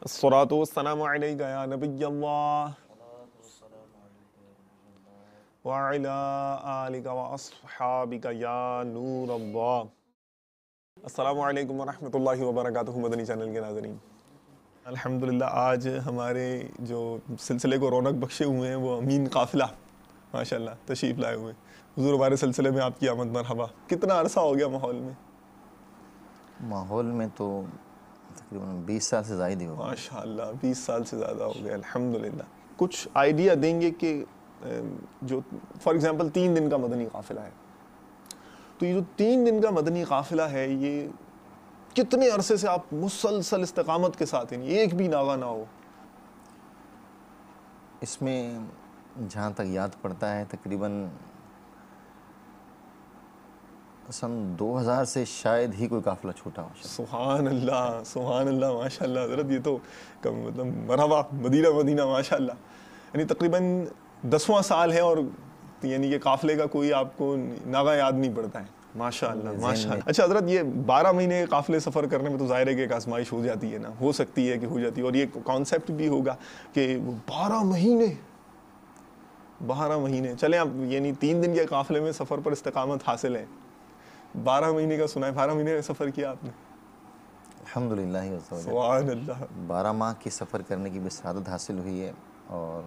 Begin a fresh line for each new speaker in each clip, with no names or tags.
الصلاة والسلام عليك يا نبي الله وعلى آلك وأصحابك يا نور الله السلام علیکم ورحمۃ اللہ وبرکاتہ مدنی چینل کے ناظرین الحمدللہ آج ہمارے جو سلسلے کو رونق بخشے ہوئے ہیں وہ امین قافلہ ماشاءاللہ تشریف لائے ہوئے حضور ہمارے سلسلے میں آپ کی آمد مرحبا کتنا عرصہ ہو گیا ماحول میں
ماحول میں تو
تقریباً بیس سال سے زائد ہی ہوگا ماشاء اللہ بیس سال سے زیادہ ہو گیا الحمد للہ کچھ آئیڈیا دیں گے کہ جو فار ایگزامپل تین دن کا مدنی قافلہ ہے تو یہ جو تین دن کا مدنی قافلہ ہے یہ کتنے عرصے سے آپ مسلسل استقامت کے ساتھ ہیں ایک بھی ناغا نہ ہو
اس میں جہاں تک یاد پڑتا ہے تقریباً دو ہزار سے شاید ہی کوئی قافلہ
سبحان اللہ سبحان اللہ ماشاء اللہ حضرت یہ تو مطلب یعنی تقریباً دسواں سال ہے اور یعنی کہ قافلے کا کوئی آپ کو ناغا یاد نہیں پڑتا ہے اچھا حضرت یہ بارہ مہینے کے قافلے سفر کرنے میں تو ظاہر ہے کہ ایک آزمائش ہو جاتی ہے نا ہو سکتی ہے کہ ہو جاتی ہے اور یہ کانسیپٹ بھی ہوگا کہ بارہ مہینے بارہ مہینے چلیں آپ یعنی تین دن کے قافلے میں سفر پر استقامت حاصل ہے بارہ مہینے کا سنا ہے بارہ مہینے کا سفر کیا آپ نے
الحمد للہ بارہ ماہ کی سفر کرنے کی بھی سعادت حاصل ہوئی ہے اور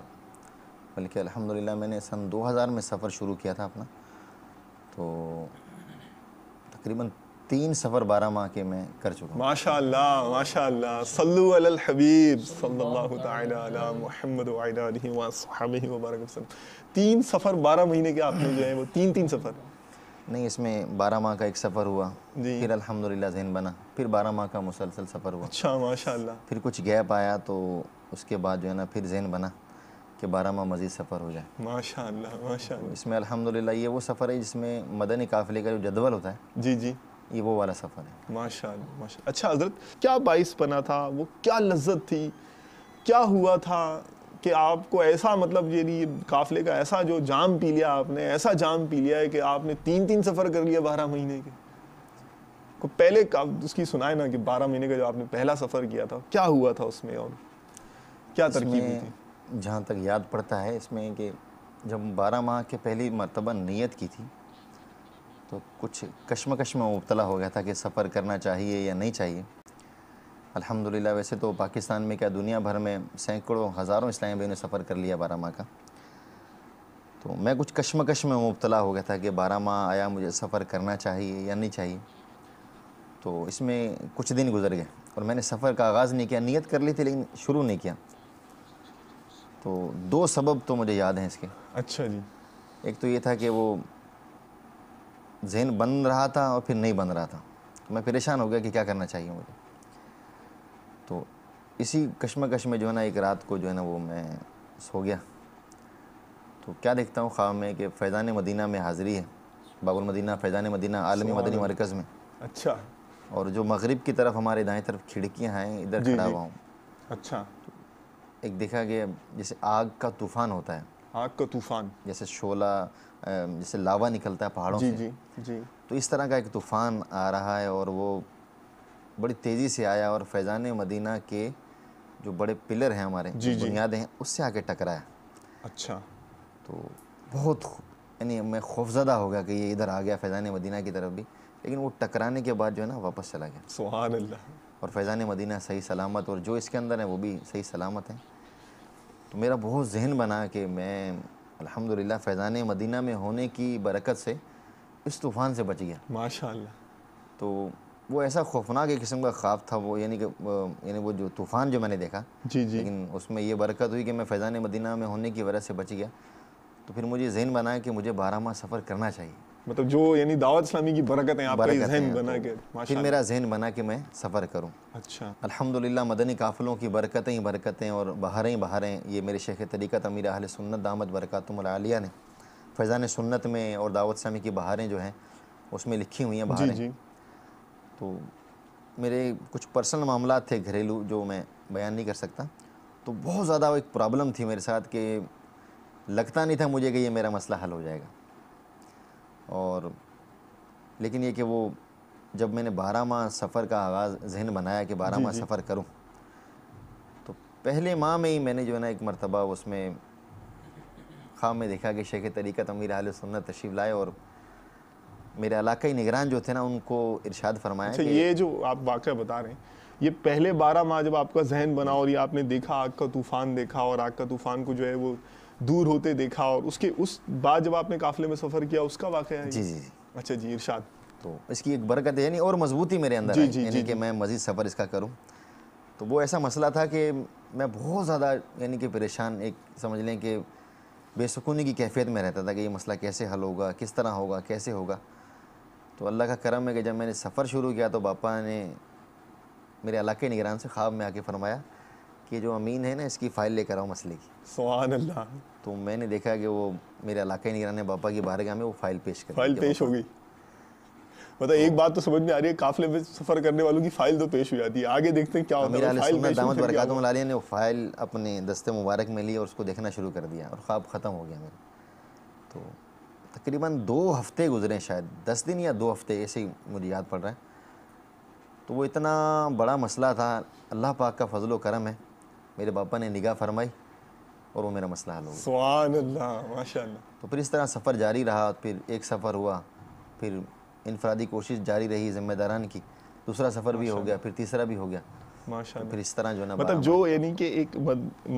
بلکہ الحمدللہ میں نے سن دو ہزار میں سفر شروع کیا تھا اپنا تو تقریباً تین سفر بارہ ماہ کے میں کر چکا ہوں ماشاء اللہ
ماشاء اللہ صلو علی الحبیب صلی اللہ تعالی علی محمد و علیہ وآلہ وسلم تین سفر بارہ مہینے کے آپ نے جو ہیں وہ تین تین سفر
نہیں اس میں بارہ ماہ کا ایک سفر ہوا جی۔ پھر الحمدللہ ذہن بنا پھر بارہ ماہ کا مسلسل سفر ہوا اچھا ماشاءاللہ پھر کچھ گیپ آیا تو اس کے بعد جو ہے نا پھر ذہن بنا کہ بارہ ماہ مزید سفر ہو جائے ماشاءاللہ ماشاءاللہ اس میں الحمدللہ یہ وہ سفر ہے جس میں مدنی قافلے کا جو جدول ہوتا ہے جی جی یہ وہ والا سفر ہے ماشاءاللہ اچھا حضرت
کیا باعث بنا تھا وہ کیا لذت تھی کیا ہوا تھا کہ آپ کو ایسا مطلب یہ قافلے کا ایسا جو جام پی لیا آپ نے ایسا جام پی لیا ہے کہ آپ نے تین تین سفر کر لیا بارہ مہینے کے کو پہلے اس کی سنائے نا کہ بارہ مہینے کا جو آپ نے پہلا سفر کیا تھا کیا ہوا تھا اس میں اور کیا ترکیب
جہاں تک یاد پڑتا ہے اس میں کہ جب بارہ ماہ کے پہلی مرتبہ نیت کی تھی تو کچھ کشم مبتلا ہو گیا تھا کہ سفر کرنا چاہیے یا نہیں چاہیے الحمدللہ ویسے تو پاکستان میں کیا دنیا بھر میں سینکڑوں ہزاروں اسلامی بھائیوں نے سفر کر لیا بارہ ماہ کا تو میں کچھ کشمکش میں مبتلا ہو گیا تھا کہ بارہ ماہ آیا مجھے سفر کرنا چاہیے یا نہیں چاہیے تو اس میں کچھ دن گزر گئے اور میں نے سفر کا آغاز نہیں کیا نیت کر لی تھی لیکن شروع نہیں کیا تو دو سبب تو مجھے یاد ہیں اس کے اچھا جی ایک تو یہ تھا کہ وہ ذہن بن رہا تھا اور پھر نہیں بن رہا تھا میں پریشان ہو گیا کہ کیا کرنا چاہیے مجھے تو اسی کشمکش میں جو ہے نا ایک رات کو جو ہے نا وہ میں سو گیا تو کیا دیکھتا ہوں خواب میں کہ فیضان مدینہ میں حاضری ہے باب المدینہ فیضان مدینہ عالمی مدنی مرکز میں اچھا اور جو مغرب کی طرف ہمارے دائیں طرف کھڑکیاں ہیں ادھر جی، کھڑا جی۔ ہوا ہوں اچھا ایک دیکھا کہ جیسے آگ کا طوفان ہوتا ہے آگ کا طوفان جیسے شولا جیسے لاوا نکلتا ہے پہاڑوں جی، سے تو اس طرح کا ایک طوفان آ رہا ہے اور وہ بڑی تیزی سے آیا اور فیضان مدینہ کے جو بڑے پلر ہیں ہمارے جی، جی۔ بنیادیں ہیں اس سے آ کے ٹکرایا اچھا تو بہت یعنی میں خوفزدہ ہو گیا کہ یہ ادھر آ گیا فیضان مدینہ کی طرف بھی لیکن وہ ٹکرانے کے بعد جو ہے نا واپس چلا گیا سبحان اللہ اور فیضان مدینہ صحیح سلامت اور جو اس کے اندر ہیں وہ بھی صحیح سلامت ہیں تو میرا بہت ذہن بنا کہ میں الحمدللہ فیضان مدینہ میں ہونے کی برکت سے اس طوفان سے بچ گیا ماشاء اللہ تو وہ ایسا خوفناک قسم کا خواب تھا وہ یعنی کہ یعنی وہ جو طوفان جو میں نے دیکھا جی جی لیکن اس میں یہ برکت ہوئی کہ میں فیضان مدینہ میں ہونے کی وجہ سے بچ گیا تو پھر مجھے ذہن کہ مجھے بارہ ماہ سفر کرنا چاہیے مطلب جو یعنی دعوت اسلامی کی پھر میرا ذہن بنا کہ میں سفر کروں اچھا الحمد للہ مدنی قافلوں کی برکتیں ہی برکتیں اور بہاریں بہاریں یہ میرے شیخ طریقہ امیر اہل سنت برکاتم برکات نے فیضان سنت میں اور دعوت اسلامی کی بہاریں جو ہیں اس میں لکھی ہوئی ہیں جی، بہاریں جی۔ تو میرے کچھ پرسنل معاملات تھے گھریلو جو میں بیان نہیں کر سکتا تو بہت زیادہ ایک پرابلم تھی میرے ساتھ کہ لگتا نہیں تھا مجھے کہ یہ میرا مسئلہ حل ہو جائے گا اور لیکن یہ کہ وہ جب میں نے بارہ ماہ سفر کا آغاز ذہن بنایا کہ بارہ ماہ جی, جی۔ سفر کروں تو پہلے ماہ میں ہی میں نے جو ہے نا ایک مرتبہ اس میں خواب میں دیکھا کہ شیخ طریقت امیر علیہ سنت تشریف لائے اور میرے علاقہ ہی نگران جو تھے نا ان کو ارشاد فرمایا اچھا یہ جو آپ واقعہ بتا رہے ہیں یہ
پہلے بارہ ماہ جب آپ کا ذہن بنا اور یہ آپ نے دیکھا آگ کا طوفان دیکھا اور آگ کا طوفان کو جو ہے وہ دور ہوتے دیکھا اور اس کے اس بعد جب آپ نے قافلے میں سفر کیا اس کا واقعہ ہے جی،, جی جی
اچھا جی ارشاد تو اس کی ایک برکت ہے یعنی اور مضبوطی میرے اندر جی، ہے جی، یعنی کہ میں مزید سفر اس کا کروں تو وہ ایسا مسئلہ تھا کہ میں بہت زیادہ یعنی کہ پریشان ایک سمجھ لیں کہ بے سکونی کی کیفیت میں رہتا تھا کہ یہ مسئلہ کیسے حل ہوگا کس طرح ہوگا کیسے ہوگا تو اللہ کا کرم ہے کہ جب میں نے سفر شروع کیا تو باپا نے میرے علاقے نگران سے خواب میں آ کے فرمایا کہ جو امین ہے نا اس کی فائل لے کر آؤ مسئلے کی اللہ تو میں نے دیکھا کہ وہ میرے علاقے نگران نے باپا کی بارگاہ میں وہ فائل پیش کر فائل پیش ہو
گئی مطلب ایک بات تو سمجھ میں آ رہی ہے قافلے میں سفر کرنے والوں کی فائل تو پیش ہو جاتی ہے آگے دیکھتے ہیں کیا ہوتا ہے دامت ہوم
ملالیہ نے وہ فائل اپنے دستے مبارک میں لی اور اس کو دیکھنا شروع کر دیا اور خواب ختم ہو گیا میرے تو تقریباً دو ہفتے گزرے شاید دس دن یا دو ہفتے ایسے ہی مجھے یاد پڑ رہا ہے تو وہ اتنا بڑا مسئلہ تھا اللہ پاک کا فضل و کرم ہے میرے باپا نے نگاہ فرمائی اور وہ میرا مسئلہ حل ہو سبحان اللہ ماشاءاللہ تو پھر اس طرح سفر جاری رہا پھر ایک سفر ہوا پھر انفرادی کوشش جاری رہی ذمہ داران کی دوسرا سفر بھی ہو گیا پھر تیسرا بھی ہو گیا ماشاء اللہ پھر اس طرح جو نا مطلب جو یعنی کہ ایک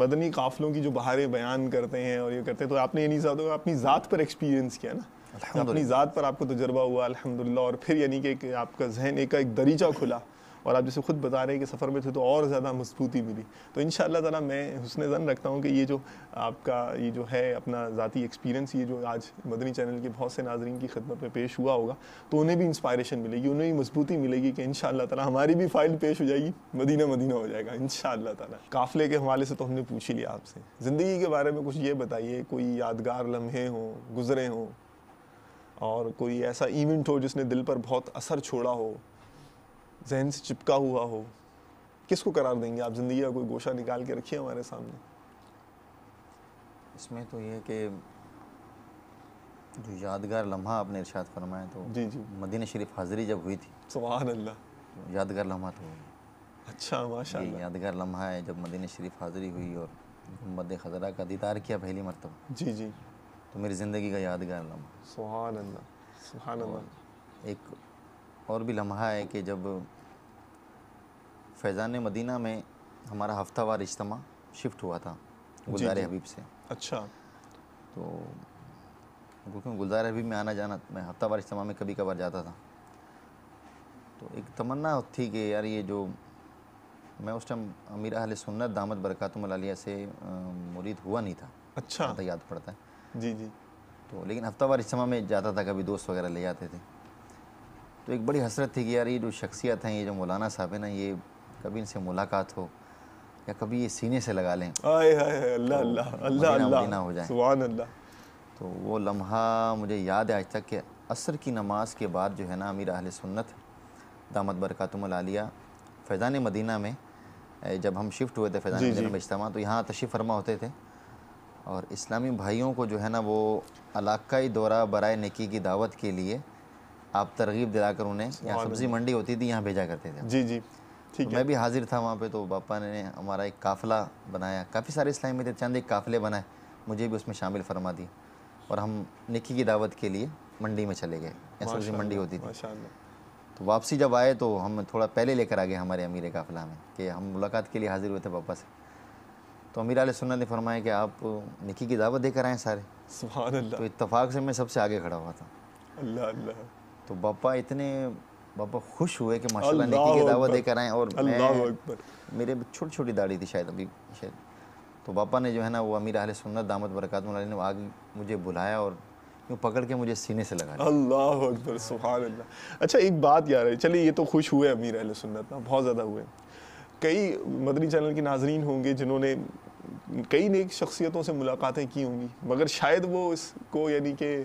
مدنی قافلوں کی جو بہاریں بیان کرتے ہیں اور یہ کرتے ہیں تو آپ نے یعنی اپنی ذات پر ایکسپیرینس کیا نا اپنی ذات پر آپ کو تجربہ ہوا الحمدللہ اور پھر یعنی کہ آپ کا ذہن ایک دریچہ کھلا اور آپ جسے خود بتا رہے ہیں کہ سفر میں تھے تو اور زیادہ مضبوطی ملی تو ان شاء اللہ تعالیٰ میں حسن زن رکھتا ہوں کہ یہ جو آپ کا یہ جو ہے اپنا ذاتی ایکسپیرینس یہ جو آج مدنی چینل کے بہت سے ناظرین کی خدمت میں پیش ہوا ہوگا تو انہیں بھی انسپائریشن ملے گی انہیں بھی مضبوطی ملے گی کہ ان شاء اللہ تعالیٰ ہماری بھی فائل پیش ہو جائے گی مدینہ مدینہ ہو جائے گا ان شاء اللہ تعالیٰ قافلے کے حوالے سے تو ہم نے پوچھ لیا آپ سے زندگی کے بارے میں کچھ یہ بتائیے کوئی یادگار لمحے ہوں گزرے ہوں اور کوئی ایسا ایونٹ ہو جس نے دل پر بہت اثر چھوڑا ہو ذہن سے چپکا ہوا ہو کس کو قرار دیں گے آپ زندگی کا کوئی گوشہ نکال کے رکھیے ہمارے سامنے
اس میں تو یہ کہ جو یادگار لمحہ آپ نے ارشاد فرمایا تو جی جی مدینہ شریف حاضری جب ہوئی تھی سبحان اللہ یادگار لمحہ تو اچھا ماشاء اللہ یادگار لمحہ ہے جب مدینہ شریف حاضری ہوئی اور مد خضرہ کا دیدار کیا پہلی مرتبہ جی جی تو میری زندگی کا یادگار لمحہ سبحان سبحان اللہ اللہ ایک اور بھی لمحہ ہے کہ جب فیضان مدینہ میں ہمارا ہفتہ وار اجتماع شفٹ ہوا تھا جی، گلزار جی۔ حبیب سے اچھا تو کیونکہ گلزار حبیب میں آنا جانا میں ہفتہ وار اجتماع میں کبھی کبھار جاتا تھا تو ایک تمنا تھی کہ یار یہ جو میں اس ٹائم امیر اہل سنت دامت برکاتم العالیہ سے مرید ہوا نہیں تھا اچھا ہاں، یاد پڑتا ہے جی جی تو لیکن ہفتہ وار اجتماع میں جاتا تھا کبھی دوست وغیرہ لے جاتے تھے تو ایک بڑی حسرت تھی کہ یار یہ جو شخصیت ہیں یہ جو مولانا صاحب ہیں نا یہ کبھی ان سے ملاقات ہو یا کبھی یہ سینے سے لگا لیں
آئے آئے اللہ اللہ اللہ اللہ ہو جائیں
سبحان اللہ تو وہ لمحہ مجھے یاد ہے آج تک کہ عصر کی نماز کے بعد جو ہے نا امیر اہل سنت دامت برکاتم العالیہ فیضان مدینہ میں جب ہم شفٹ ہوئے تھے فیضان جی، مدینہ جی۔ میں اجتماع تو یہاں تشریف فرما ہوتے تھے اور اسلامی بھائیوں کو جو ہے نا وہ علاقائی دورہ برائے نکی کی دعوت کے لیے آپ ترغیب دلا کر انہیں یہاں سبزی منڈی ہوتی تھی یہاں بھیجا کرتے تھے جی جی میں بھی حاضر تھا وہاں پہ تو باپا نے ہمارا ایک قافلہ بنایا کافی سارے اسلامی میں تھے چند ایک قافلے بنائے مجھے بھی اس میں شامل فرما دی اور ہم نکی کی دعوت کے لیے منڈی میں چلے گئے ایسا منڈی ہوتی تھی تو واپسی جب آئے تو ہم تھوڑا پہلے لے کر آ گئے ہمارے امیر قافلہ میں کہ ہم ملاقات کے لیے حاضر ہوئے تھے باپا سے تو امیر علیہ سنت نے فرمایا کہ آپ نکی کی دعوت دے کر آئیں سارے سبحان اللہ تو اتفاق سے میں سب سے آگے کھڑا ہوا تھا
اللہ اللہ
تو باپا اتنے بابا خوش ہوئے کہ ماشاءاللہ نیکی کی دعوت دے کر آئے اور میرے چھوٹی چھوٹی داڑھی تھی شاید ابھی تو بابا نے جو ہے نا وہ امیر اہل سنت دامت برکات مولا نے آگے مجھے بلایا اور یوں پکڑ کے مجھے سینے سے لگا
اللہ اکبر سبحان اللہ اچھا ایک بات یار ہے چلیے یہ تو خوش ہوئے امیر اہل سنت بہت زیادہ ہوئے کئی مدنی چینل کے ناظرین ہوں گے جنہوں نے کئی نیک شخصیتوں سے ملاقاتیں کی ہوں گی مگر شاید وہ اس کو یعنی کہ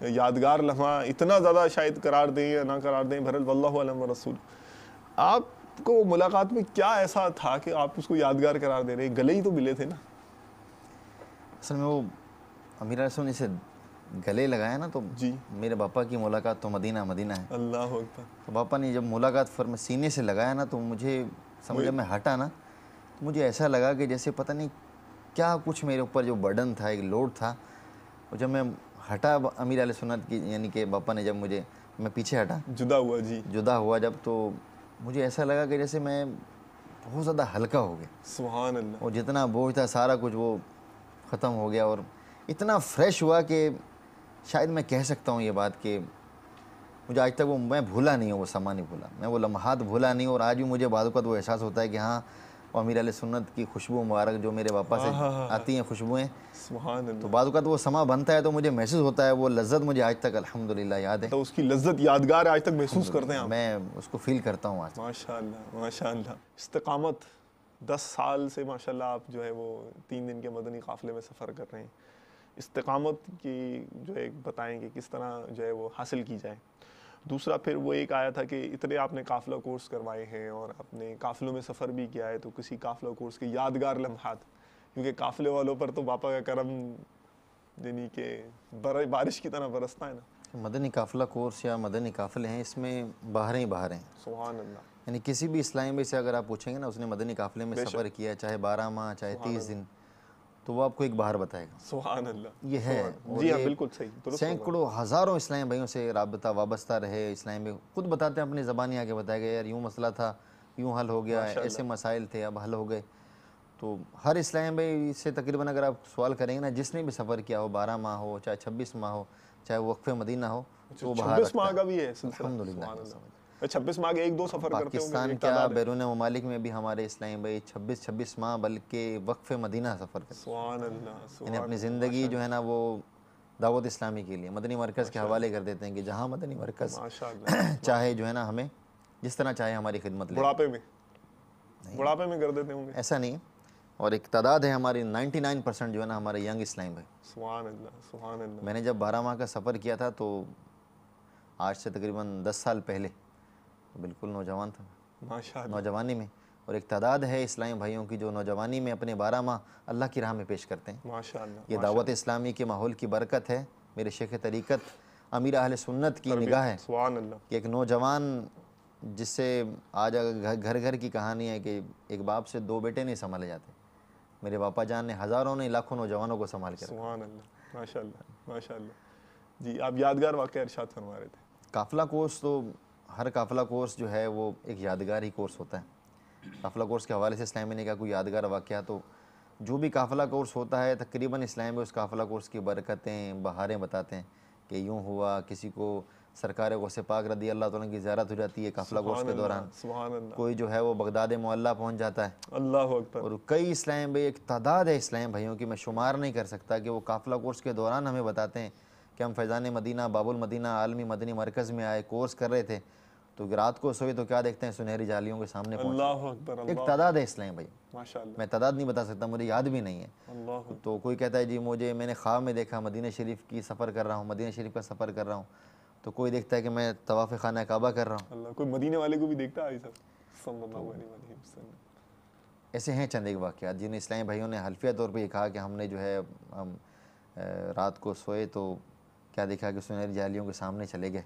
یادگار لمحہ اتنا زیادہ شاید قرار دیں یا نہ قرار دیں بھرل واللہ علم و رسول آپ کو ملاقات میں کیا ایسا تھا کہ آپ اس کو یادگار قرار دے رہے ہیں گلے ہی تو ملے تھے نا
اصل میں وہ امیر رسول نے اسے گلے لگایا نا تو جی۔ میرے باپا کی ملاقات تو مدینہ مدینہ ہے اللہ اکبر تو باپا نے جب ملاقات فرم سینے سے لگایا نا تو مجھے سمجھے میں ہٹا نا تو مجھے ایسا لگا کہ جیسے پتہ نہیں کیا کچھ میرے اوپر جو بڈن تھا ایک لوڈ تھا اور جب میں ہٹا امیر علیہ سنت کی یعنی کہ باپا نے جب مجھے میں پیچھے ہٹا جدا ہوا جی جدا ہوا جب تو مجھے ایسا لگا کہ جیسے میں بہت زیادہ ہلکا ہو گیا سبحان اللہ اور جتنا بوجھ تھا سارا کچھ وہ ختم ہو گیا اور اتنا فریش ہوا کہ شاید میں کہہ سکتا ہوں یہ بات کہ مجھے آج تک وہ میں بھولا نہیں ہوں وہ سامان نہیں بھولا میں وہ لمحات بھولا نہیں ہوں اور آج بھی مجھے بعض اوقات وہ احساس ہوتا ہے کہ ہاں اور امیر علیہ سنت کی خوشبو مبارک جو میرے باپا سے ہاں، ہاں، ہاں، آتی ہیں خوشبویں سبحان اللہ تو بعض اوقات وہ سما بنتا ہے تو مجھے محسوس ہوتا ہے وہ لذت مجھے آج تک الحمدللہ یاد ہے تو اس کی لذت یادگار ہے آج تک محسوس کرتے ہیں میں اس کو فیل کرتا ہوں آج
ماشاءاللہ ماشاءاللہ استقامت دس سال سے ماشاءاللہ آپ جو ہے وہ تین دن کے مدنی قافلے میں سفر کر رہے ہیں استقامت کی جو ہے بتائیں کہ کس طرح جو ہے وہ حاصل کی جائے دوسرا پھر وہ ایک آیا تھا کہ اتنے آپ نے قافلہ کورس کروائے ہیں اور آپ نے کافلوں میں سفر بھی کیا ہے تو کسی قافلہ کورس کے یادگار لمحات کیونکہ قافلے والوں پر تو باپا کا کرم یعنی کہ بارش کی طرح برستا ہے نا
مدنی قافلہ کورس یا مدنی قافلے ہیں اس میں ہی باہر ہیں سبحان اللہ یعنی کسی بھی اسلام میں سے اگر آپ پوچھیں گے نا اس نے مدنی قافلے میں سفر کیا چاہے بارہ ماہ چاہے تیس دن تو وہ آپ کو ایک باہر بتائے گا
سبحان اللہ یہ ہے جی ہاں بالکل صحیح سینکڑوں
ہزاروں اسلامی بھائیوں سے رابطہ وابستہ رہے بھائی خود بتاتے ہیں اپنی زبان ہی آگے بتائے گئے یار یوں مسئلہ تھا یوں حل ہو گیا ایسے مسائل تھے اب حل ہو گئے تو ہر اسلامی بھائی سے تقریباً اگر آپ سوال کریں گے نا جس نے بھی سفر کیا ہو بارہ ماہ ہو چاہے چھبیس ماہ ہو چاہے وقف مدینہ ہو اچھا، وہ باہر الحمد
للہ چھبیس ماہ ایک دو سفر پاکستان کیا بیرون
ممالک میں بھی ہمارے اسلامی بھائی چھبیس چھبیس ماہ بلکہ وقف مدینہ سفر کرتے ہیں یعنی اپنی زندگی جو ہے نا وہ دعوت اسلامی کے لیے مدنی مرکز کے حوالے کر دیتے ہیں کہ جہاں مدنی مرکز چاہے جو ہے نا ہمیں جس طرح چاہے ہماری خدمت لے بڑھاپے
بڑھاپے میں میں کر دیتے ہوں گے ایسا
نہیں اور ایک تعداد ہے ہماری نائنٹی نائن پرسینٹ جو ہے نا ہمارے ینگ اسلام بھائی
سبحان سبحان اللہ اللہ میں نے جب
بارہ ماہ کا سفر کیا تھا تو آج سے تقریباً دس سال پہلے بالکل نوجوان
تھا نوجوانی
میں اور ایک تعداد ہے اسلامی بھائیوں کی جو نوجوانی میں اپنے بارہ ماہ اللہ کی راہ میں پیش کرتے ہیں یہ دعوت اسلامی کے ماحول کی برکت ہے میرے شیخ طریقت امیر اہل سنت کی نگاہ ہے کہ ایک نوجوان جس سے آج گھر گھر کی کہانی ہے کہ ایک باپ سے دو بیٹے نہیں سنبھالے جاتے میرے باپا جان نے ہزاروں نے لاکھوں نوجوانوں کو سنبھال کر
سبحان اللہ ماشاءاللہ ماشاءاللہ جی آپ یادگار واقعہ ارشاد فرما رہے تھے
قافلہ کوس تو ہر قافلہ کورس جو ہے وہ ایک یادگار ہی کورس ہوتا ہے قافلہ کورس کے حوالے سے اسلام میں نے کہا کوئی یادگار واقعہ تو جو بھی قافلہ کورس ہوتا ہے تقریباً اسلام میں اس قافلہ کورس کی برکتیں بہاریں بتاتے ہیں کہ یوں ہوا کسی کو سرکار غوث پاک رضی اللہ تعالیٰ کی زیارت ہو جاتی ہے قافلہ کورس کے
دوران
کوئی جو ہے وہ بغداد معلّہ پہنچ جاتا ہے اللہ اکبر اور کئی اسلام بھی ایک تعداد ہے اسلام بھائیوں کی میں شمار نہیں کر سکتا کہ وہ قافلہ کورس کے دوران ہمیں بتاتے ہیں کہ ہم فیضان مدینہ باب المدینہ عالمی مدنی مرکز میں آئے کورس کر رہے تھے تو رات کو سوئے تو کیا دیکھتے ہیں سنہری جالیوں کے سامنے ایک تعداد ہے اسلام بھائی میں تعداد نہیں بتا سکتا مجھے یاد بھی نہیں ہے تو کوئی کہتا ہے جی مجھے میں نے خواب میں دیکھا مدینہ شریف کی سفر کر رہا ہوں مدینہ شریف کا سفر کر رہا ہوں تو کوئی دیکھتا ہے کہ میں طواف خانہ کعبہ کر رہا
ہوں کوئی مدینہ والے کو بھی دیکھتا
ایسے ہیں چند ایک واقعات جنہیں اسلامی بھائیوں نے حلفیہ طور پہ کہا کہ ہم نے جو ہے رات کو سوئے تو کیا دیکھا کہ سنہری جالیوں کے سامنے چلے گئے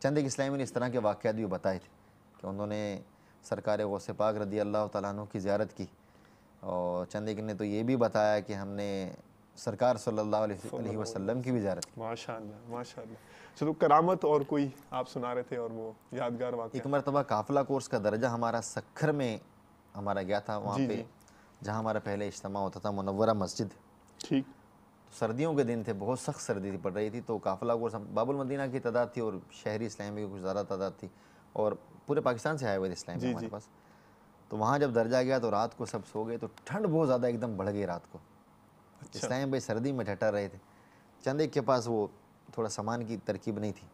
چند ایک اسلامی نے اس طرح کے واقعات بھی بتائے تھے کہ انہوں نے سرکار غوث پاک رضی اللہ تعالیٰ عنہ کی زیارت کی اور چند ایک نے تو یہ بھی بتایا کہ ہم نے سرکار صلی اللہ علیہ وسلم کی بھی زیارت کی کرامت اور کوئی
آپ سنا رہے تھے اور وہ یادگار واقعہ ایک
مرتبہ قافلہ کورس کا درجہ ہمارا سکھر میں ہمارا گیا تھا وہاں جی، پہ جی۔ جہاں ہمارا پہلے اجتماع ہوتا تھا منورہ مسجد ٹھیک سردیوں کے دن تھے بہت سخت سردی پڑ رہی تھی تو قافلہ کو باب المدینہ کی تعداد تھی اور شہری اسلام کی کچھ زیادہ تعداد تھی اور پورے پاکستان سے آئے ہوئے تھے اسلام جی، ہمارے جی۔ پاس تو وہاں جب درجہ گیا تو رات کو سب سو گئے تو ٹھنڈ بہت زیادہ ایک دم بڑھ گئی رات کو اچھا۔ اسلام بھائی سردی میں ٹھٹر رہے تھے چند ایک کے پاس وہ تھوڑا سامان کی ترکیب نہیں تھی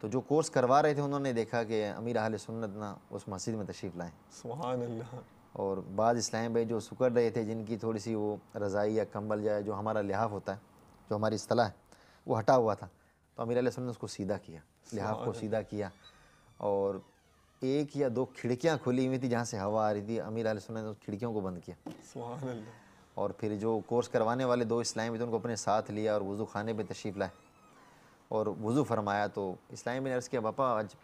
تو جو کورس کروا رہے تھے انہوں نے دیکھا کہ امیر اہل سنت نا اس مسجد میں تشریف لائیں سبحان اللہ اور بعض اسلام بھائی جو سکڑ رہے تھے جن کی تھوڑی سی وہ رضائی یا کمبل یا جو ہمارا لحاف ہوتا ہے جو ہماری اصطلاح ہے وہ ہٹا ہوا تھا تو امیر علیہ وسلم نے اس کو سیدھا کیا لحاف کو سیدھا کیا اور ایک یا دو کھڑکیاں کھلی ہوئی تھیں جہاں سے ہوا آ رہی تھی امیر علیہ وسلم نے اس کھڑکیوں کو بند کیا اور پھر جو کورس کروانے والے دو اسلام بھی تھے ان کو اپنے ساتھ لیا اور وضو خانے پہ تشریف لائے اور وضو فرمایا تو اسلام بھی نے عرض کیا پاپا آج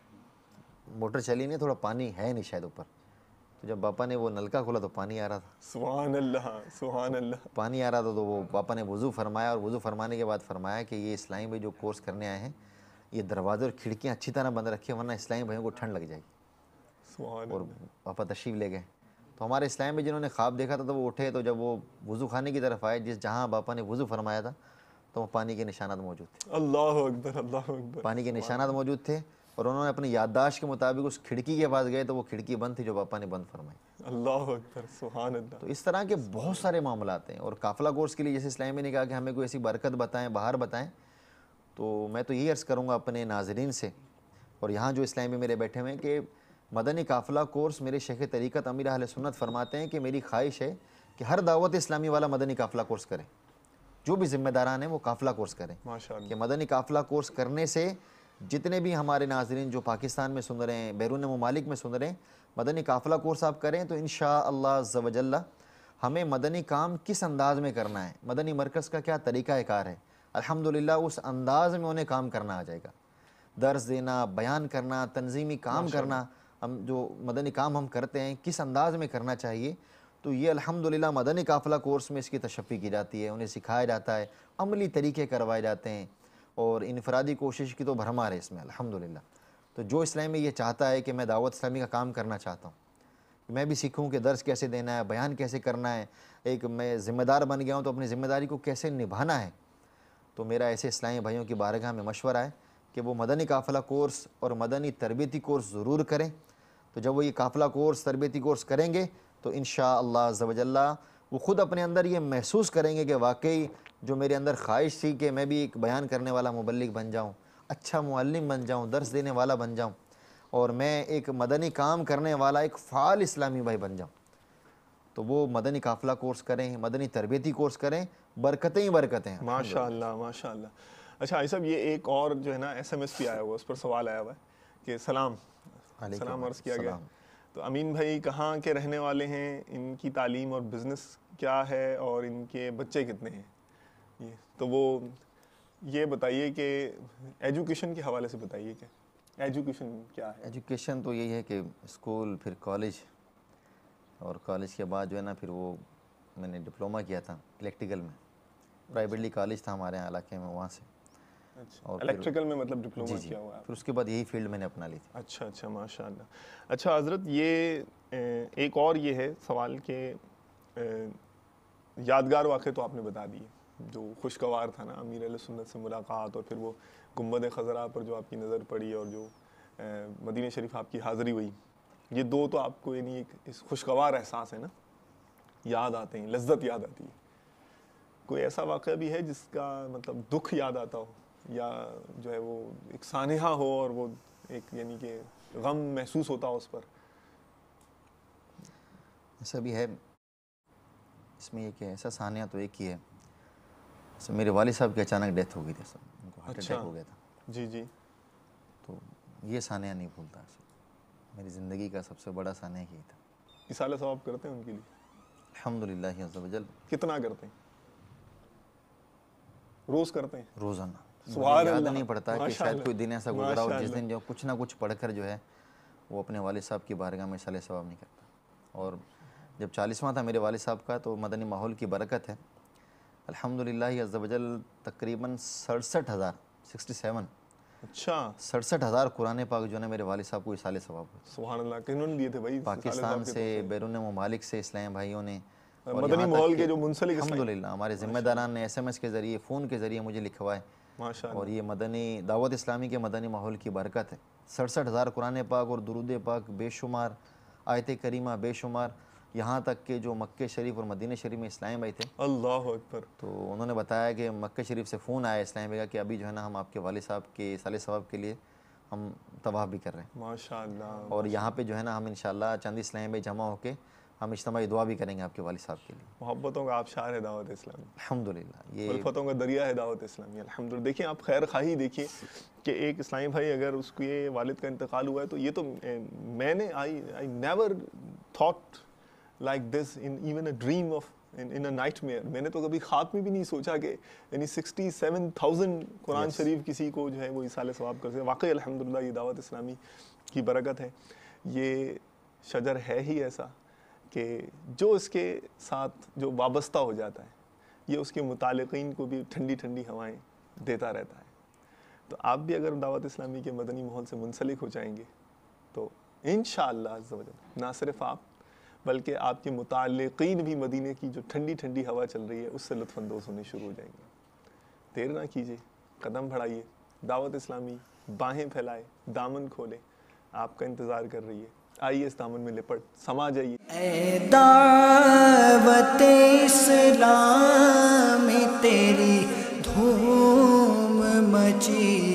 موٹر چلی نہیں تھوڑا پانی ہے نہیں شاید اوپر تو جب باپا نے وہ نلکا کھولا تو پانی آ رہا تھا سبحان اللہ سبحان اللہ پانی آ رہا تھا تو وہ باپا نے وضو فرمایا اور وضو فرمانے کے بعد فرمایا کہ یہ اسلامی بھائی جو کورس کرنے آئے ہیں یہ دروازے اور کھڑکیاں اچھی طرح بند رکھیں ورنہ اسلامی بھائیوں کو ٹھنڈ لگ جائے گی اور پاپا تشریف لے گئے تو ہمارے اسلام میں جنہوں نے خواب دیکھا تھا تو وہ اٹھے تو جب وہ وضو خانے کی طرف آئے جس جہاں باپا نے وضو فرمایا تھا تو وہ پانی کے نشانات موجود تھے
اللہ اکبر اللہ اکبر پانی کے
نشانات موجود تھے اور انہوں نے اپنی یادداشت کے مطابق اس کھڑکی کے پاس گئے تو وہ کھڑکی بند تھی جو باپا نے بند فرمائی
اللہ اکبر سبحان اللہ
تو اس طرح کے بہت سارے معاملات ہیں اور قافلہ کورس کے لیے جیسے اسلامی نے کہا کہ ہمیں کوئی ایسی برکت بتائیں باہر بتائیں تو میں تو یہی عرض کروں گا اپنے ناظرین سے اور یہاں جو اسلامی میرے بیٹھے ہوئے ہیں کہ مدنی قافلہ کورس میرے شیخ طریقت امیر اہل سنت فرماتے ہیں کہ میری خواہش ہے کہ ہر دعوت اسلامی والا مدنی قافلہ کورس کرے جو بھی ذمہ داران ہیں وہ قافلہ کورس کریں کہ مدنی قافلہ کورس کرنے سے جتنے بھی ہمارے ناظرین جو پاکستان میں سن رہے ہیں بیرون ممالک میں سن رہے ہیں مدنی قافلہ کورس آپ کریں تو انشاءاللہ شاء ہمیں مدنی کام کس انداز میں کرنا ہے مدنی مرکز کا کیا طریقہ کار ہے الحمدللہ اس انداز میں انہیں کام کرنا آ جائے گا درز دینا بیان کرنا تنظیمی کام کرنا ہم جو مدنی کام ہم کرتے ہیں کس انداز میں کرنا چاہیے تو یہ الحمدللہ مدنی قافلہ کورس میں اس کی تشفی کی جاتی ہے انہیں سکھایا جاتا ہے عملی طریقے کروائے جاتے ہیں اور انفرادی کوشش کی تو بھرما رہے اس میں الحمدللہ تو جو اسلامی یہ چاہتا ہے کہ میں دعوت اسلامی کا کام کرنا چاہتا ہوں میں بھی سیکھوں کہ درس کیسے دینا ہے بیان کیسے کرنا ہے ایک میں ذمہ دار بن گیا ہوں تو اپنی ذمہ داری کو کیسے نبھانا ہے تو میرا ایسے اسلامی بھائیوں کی بارگاہ میں مشورہ ہے کہ وہ مدنی قافلہ کورس اور مدنی تربیتی کورس ضرور کریں تو جب وہ یہ قافلہ کورس تربیتی کورس کریں گے تو انشاءاللہ شاء اللہ وہ خود اپنے اندر یہ محسوس کریں گے کہ واقعی جو میرے اندر خواہش تھی کہ میں بھی ایک بیان کرنے والا مبلک بن جاؤں اچھا معلم بن جاؤں درس دینے والا بن جاؤں اور میں ایک مدنی کام کرنے والا ایک فعال اسلامی بھائی بن جاؤں تو وہ مدنی قافلہ کورس کریں مدنی تربیتی کورس کریں برکتیں ہی برکتیں
اچھا آئی صاحب یہ ایک اور جو ہے نا ایس ایم ایس پی آیا ہوا اس پر سوال آیا ہوا ہے کہ سلام سلام عرض کیا گیا تو امین بھائی کہاں کے رہنے والے ہیں ان کی تعلیم اور بزنس کیا ہے اور ان کے بچے کتنے ہیں تو وہ یہ بتائیے کہ ایجوکیشن کے حوالے سے بتائیے کہ ایجوکیشن کیا
ہے ایجوکیشن تو یہی ہے کہ اسکول پھر کالج اور کالج کے بعد جو ہے نا پھر وہ میں نے ڈپلوما کیا تھا الیکٹریکل میں پرائیویٹلی کالج تھا ہمارے یہاں علاقے میں وہاں سے
اچھا، اور الیکٹریکل میں مطلب ڈپلوما جی، جی۔ کیا ہوا پھر
اس کے بعد یہی فیلڈ میں نے اپنا لی تھی اچھا اچھا ماشاء اللہ اچھا حضرت یہ
ایک اور یہ ہے سوال کہ یادگار واقعے تو آپ نے بتا دی جو خوشگوار تھا نا امیر علیہ سنت سے ملاقات اور پھر وہ گمبد خزرہ پر جو آپ کی نظر پڑی اور جو مدینہ شریف آپ کی حاضری ہوئی یہ دو تو آپ کو یعنی ایک خوشگوار احساس ہے نا یاد آتے ہیں لذت یاد آتی ہے کوئی ایسا واقعہ بھی ہے جس کا مطلب دکھ یاد آتا ہو یا جو ہے وہ ایک سانحہ ہو اور وہ ایک یعنی کہ غم محسوس ہوتا ہو اس پر
ایسا بھی ہے اس میں یہ کہ ایسا سانیہ تو ایک ہی ہے میرے والد صاحب کی اچانک ڈیتھ ہو گئی تھی سر ان کو ہارٹ اٹیک اچھا۔ ہو گیا تھا جی جی تو یہ سانیہ نہیں بھولتا سر میری زندگی کا سب سے بڑا سانیہ یہی تھا
اصالہ ثواب کرتے ہیں ان کے لیے
الحمد للہ کتنا کرتے ہیں روز کرتے ہیں روزانہ سبحان یاد نہیں پڑتا کہ شاید کوئی دن ایسا گزرا ہو جس دن جو کچھ نہ کچھ پڑھ کر جو ہے وہ اپنے والد صاحب کی بارگاہ میں صلی ثواب نہیں کرتا اور جب چالیسواں تھا میرے والد صاحب کا تو مدنی ماحول کی برکت ہے الحمدللہ یہ عز و جل تقریباً سڑسٹھ ہزار سکسٹی سیون اچھا سڑسٹھ ہزار قرآن پاک جو نے میرے والد صاحب کو یہ سال ثواب
سبحان اللہ کنہوں نے دیئے تھے بھائی پاکستان سے
بیرون ممالک سے اسلام بھائیوں نے مدنی ماحول کے جو منسلک اسلام الحمدللہ ہمارے ذمہ داران نے ایس ایم ایس کے ذریعے فون کے ذریعے مجھے لکھوائے ماشاءاللہ اور یہ مدنی دعوت اسلامی کے مدنی ماحول کی برکت ہے سڑسٹھ ہزار قرآن پاک اور درود پاک بے شمار آیت کریمہ بے شمار یہاں تک کہ جو مکہ شریف اور مدینہ شریف میں اسلام بھائی تھے اللہ اکبر تو انہوں نے بتایا کہ مکہ شریف سے فون آیا اسلام بھائی کہ ابھی جو ہے نا ہم آپ کے والد صاحب کے صالح صاحب کے لیے ہم تباہ بھی کر رہے ہیں
ماشاء اللہ اور یہاں
پہ جو ہے نا ہم انشاءاللہ چند اسلام بھائی جمع ہو کے ہم اجتماعی دعا بھی کریں گے آپ کے والد صاحب کے لیے
محبتوں کا ہے دعوت الحمد
للہ یہ الفتوں
کا دریا ہے دعوت اسلام الحمد للہ دیکھیں آپ خیر خواہی دیکھیے کہ ایک اسلامی بھائی اگر اس کے والد کا انتقال ہوا ہے تو یہ تو میں نے I I never thought like this in even a dream of in a nightmare میں نے تو کبھی خواب میں بھی نہیں سوچا کہ یعنی سکسٹی سیون تھاؤزینڈ قرآن شریف کسی کو جو ہے وہ اِس ثواب کر سکے واقعی الحمد للہ یہ دعوت اسلامی کی برکت ہے یہ شجر ہے ہی ایسا کہ جو اس کے ساتھ جو وابستہ ہو جاتا ہے یہ اس کے متعلقین کو بھی ٹھنڈی ٹھنڈی ہوائیں دیتا رہتا ہے تو آپ بھی اگر دعوت اسلامی کے مدنی ماحول سے منسلک ہو جائیں گے تو ان شاء اللہ نہ صرف آپ بلکہ آپ کے متعلقین بھی مدینہ کی جو ٹھنڈی ٹھنڈی ہوا چل رہی ہے اس سے لطف اندوز ہونے شروع ہو جائیں گے دیر نہ کیجیے قدم بڑھائیے دعوت اسلامی باہیں پھیلائے دامن کھولے آپ کا انتظار کر رہی ہے آئیے اس دامن میں لپٹ سما جائیے
اے دعوت تیری دھوم مچی